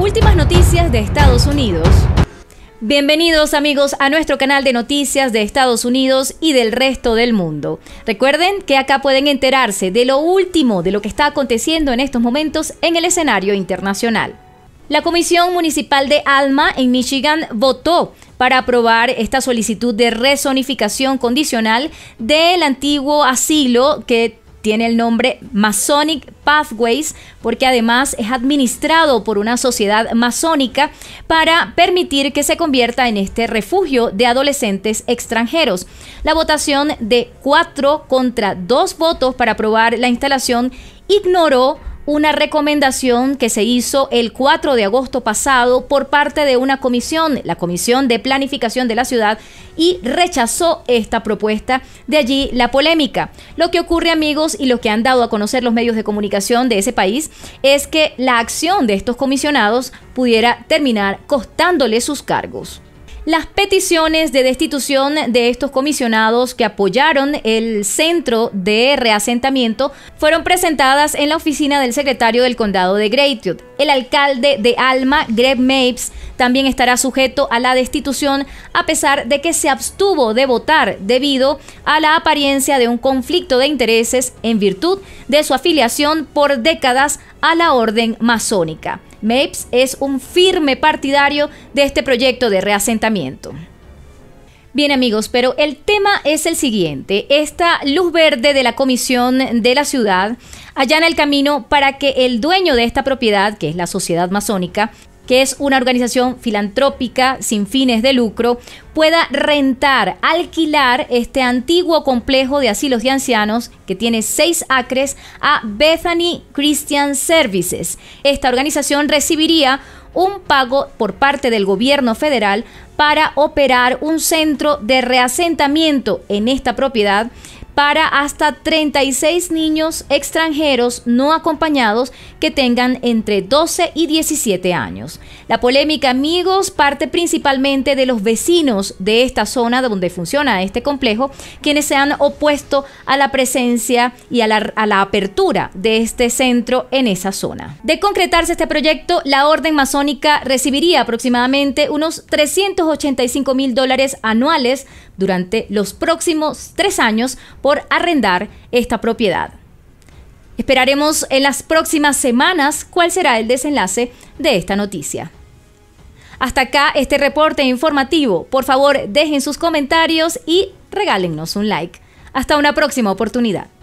Últimas noticias de Estados Unidos. Bienvenidos amigos a nuestro canal de noticias de Estados Unidos y del resto del mundo. Recuerden que acá pueden enterarse de lo último de lo que está aconteciendo en estos momentos en el escenario internacional. La Comisión Municipal de Alma en Michigan votó para aprobar esta solicitud de rezonificación condicional del antiguo asilo que tiene el nombre Masonic Pathways porque además es administrado por una sociedad masónica para permitir que se convierta en este refugio de adolescentes extranjeros. La votación de 4 contra 2 votos para aprobar la instalación ignoró una recomendación que se hizo el 4 de agosto pasado por parte de una comisión, la Comisión de Planificación de la Ciudad, y rechazó esta propuesta. De allí la polémica. Lo que ocurre, amigos, y lo que han dado a conocer los medios de comunicación de ese país, es que la acción de estos comisionados pudiera terminar costándole sus cargos las peticiones de destitución de estos comisionados que apoyaron el centro de reasentamiento fueron presentadas en la oficina del secretario del condado de Gratiot. El alcalde de Alma, Greg Mapes, también estará sujeto a la destitución a pesar de que se abstuvo de votar debido a la apariencia de un conflicto de intereses en virtud de su afiliación por décadas a la orden masónica. Mapes es un firme partidario de este proyecto de reasentamiento. Bien amigos, pero el tema es el siguiente. Esta luz verde de la comisión de la ciudad allana el camino para que el dueño de esta propiedad, que es la sociedad masónica, que es una organización filantrópica sin fines de lucro, pueda rentar, alquilar este antiguo complejo de asilos de ancianos que tiene seis acres a Bethany Christian Services. Esta organización recibiría un pago por parte del gobierno federal para operar un centro de reasentamiento en esta propiedad para hasta 36 niños extranjeros no acompañados que tengan entre 12 y 17 años. La polémica, amigos, parte principalmente de los vecinos de esta zona donde funciona este complejo, quienes se han opuesto a la presencia y a la, a la apertura de este centro en esa zona. De concretarse este proyecto, la Orden Masónica recibiría aproximadamente unos 385 mil dólares anuales durante los próximos tres años por arrendar esta propiedad. Esperaremos en las próximas semanas cuál será el desenlace de esta noticia. Hasta acá este reporte informativo. Por favor, dejen sus comentarios y regálennos un like. Hasta una próxima oportunidad.